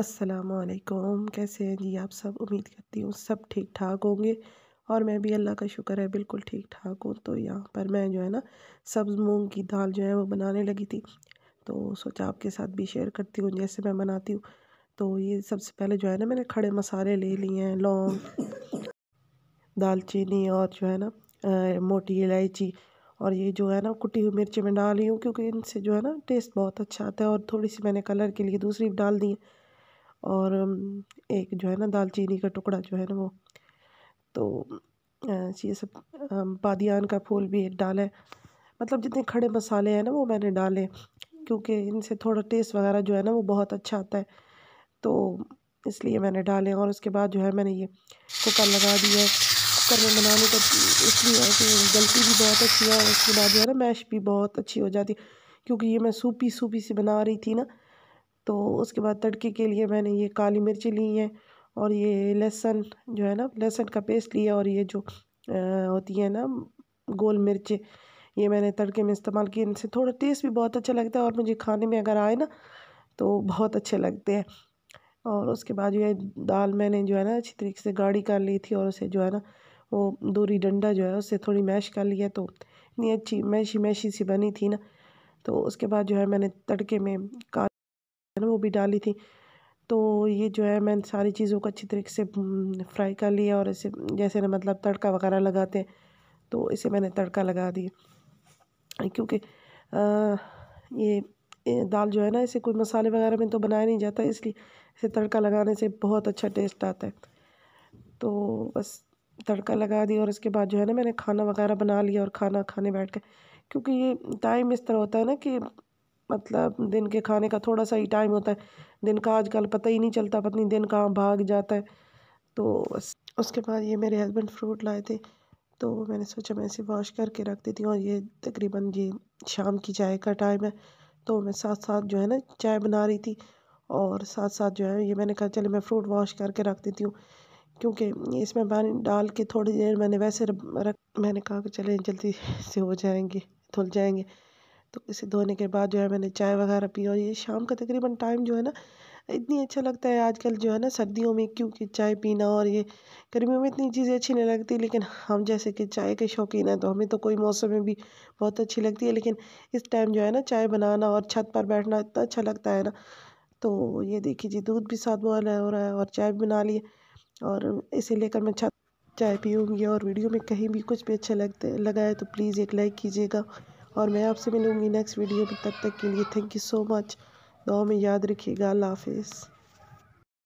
असलकुम कैसे हैं जी आप सब उम्मीद करती हूँ सब ठीक ठाक होंगे और मैं भी अल्लाह का शुक्र है बिल्कुल ठीक ठाक हूँ तो यहाँ पर मैं जो है ना सब्ज़ मूंग की दाल जो है वो बनाने लगी थी तो सोचा आपके साथ भी शेयर करती हूँ जैसे मैं बनाती हूँ तो ये सबसे पहले जो है ना मैंने खड़े मसाले ले लिए हैं लौंग दालचीनी और जो है ना मोटी इलायची और ये जो है ना कुटी हुई मिर्ची में डाल रही हूँ क्योंकि इनसे जो है ना टेस्ट बहुत अच्छा आता है और थोड़ी सी मैंने कलर के लिए दूसरी भी डाल दी है और एक जो है ना दालचीनी का टुकड़ा जो है ना वो तो ये सब बादियान का फूल भी एक डालें मतलब जितने खड़े मसाले हैं ना वो मैंने डाले क्योंकि इनसे थोड़ा टेस्ट वगैरह जो है ना वो बहुत अच्छा आता है तो इसलिए मैंने डाले और उसके बाद जो है मैंने ये कुकर लगा दिया कुकर में बनाने का इसलिए है कि गलती भी बहुत अच्छी है और उसके बाद जो है ना मैश भी बहुत अच्छी हो जाती क्योंकि ये मैं सूपी सूपी सी बना रही थी ना तो उसके बाद तड़के के लिए मैंने ये काली मिर्ची ली है और ये लहसुन जो है ना लहसुन का पेस्ट लिया और ये जो आ, होती है ना गोल मिर्च ये मैंने तड़के में इस्तेमाल किए इनसे थोड़ा टेस्ट भी बहुत अच्छा लगता है और मुझे खाने में अगर आए ना तो बहुत अच्छे लगते हैं और उसके बाद जो है दाल मैंने जो है ना अच्छी तरीके से गाढ़ी कर ली थी और उसे जो है ना वो दूरी डंडा जो है उससे थोड़ी मैश कर लिया तो इतनी अच्छी मैशी मैशी सी बनी थी ना तो उसके बाद जो है मैंने तड़के में का है ना वो भी डाली थी तो ये जो है मैंने सारी चीज़ों को अच्छी तरीके से फ्राई हम्म, कर लिया और इसे जैसे ना मतलब तड़का वगैरह लगाते हैं तो इसे मैंने तड़का लगा दिया क्योंकि ये दाल जो है ना इसे कोई मसाले वगैरह में तो बनाया नहीं जाता इसलिए इसे तड़का लगाने से बहुत अच्छा टेस्ट आता है तो बस तड़का लगा दिया और इसके बाद जो है ना मैंने खाना वगैरह बना लिया और खाना खाने बैठ गए क्योंकि ये टाइम इस तरह होता है ना कि मतलब दिन के खाने का थोड़ा सा ही टाइम होता है दिन का आजकल पता ही नहीं चलता पत्नी दिन कहाँ भाग जाता है तो उसके बाद ये मेरे हस्बैंड फ्रूट लाए थे तो मैंने सोचा मैं इसे वॉश करके रख देती हूँ और ये तकरीबन ये शाम की चाय का टाइम है तो मैं साथ साथ जो है ना चाय बना रही थी और साथ साथ जो है ये मैंने कहा चले मैं फ्रूट वॉश करके रख देती हूँ क्योंकि इसमें पानी डाल के थोड़ी देर मैंने वैसे रख मैंने कहा कि चले जल्दी से हो जाएंगे धुल जाएंगे तो इसे धोने के बाद जो है मैंने चाय वगैरह पी और ये शाम का तकरीबन टाइम जो है ना इतनी अच्छा लगता है आजकल जो है ना सर्दियों में क्योंकि चाय पीना और ये गर्मियों में इतनी चीज़ें अच्छी नहीं लगती लेकिन हम जैसे कि चाय के शौकीन हैं तो हमें तो कोई मौसम में भी बहुत अच्छी लगती है लेकिन इस टाइम जो है ना चाय बनाना और छत पर बैठना इतना अच्छा लगता है ना तो ये देखिए जी दूध भी साथ बॉयल हो रहा है और चाय भी बना लिए और इसे लेकर मैं छत चाय पीऊँगी और वीडियो में कहीं भी कुछ भी अच्छा लगते लगा है तो प्लीज़ एक लाइक कीजिएगा और मैं आपसे मिलूँगी नेक्स्ट वीडियो में तब तक के लिए थैंक यू सो मच दुआ में याद रखिएगा अल्लाह हाफिज़